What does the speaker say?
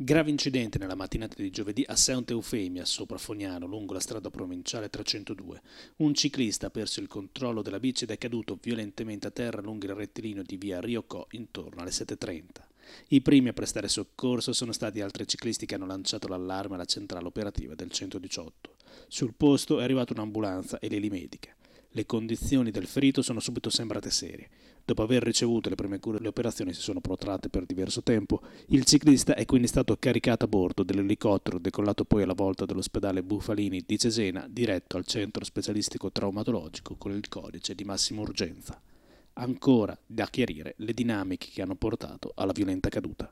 Grave incidente nella mattinata di giovedì a Sant'Eufemia, sopra Fognano, lungo la strada provinciale 302. Un ciclista ha perso il controllo della bici ed è caduto violentemente a terra lungo il rettilineo di via Riocò intorno alle 7.30. I primi a prestare soccorso sono stati altri ciclisti che hanno lanciato l'allarme alla centrale operativa del 118. Sul posto è arrivata un'ambulanza e le l'elimedica. Le condizioni del ferito sono subito sembrate serie. Dopo aver ricevuto le prime cure, le operazioni si sono protratte per diverso tempo. Il ciclista è quindi stato caricato a bordo dell'elicottero, decollato poi alla volta dell'ospedale Bufalini di Cesena, diretto al centro specialistico traumatologico con il codice di massima urgenza. Ancora da chiarire le dinamiche che hanno portato alla violenta caduta.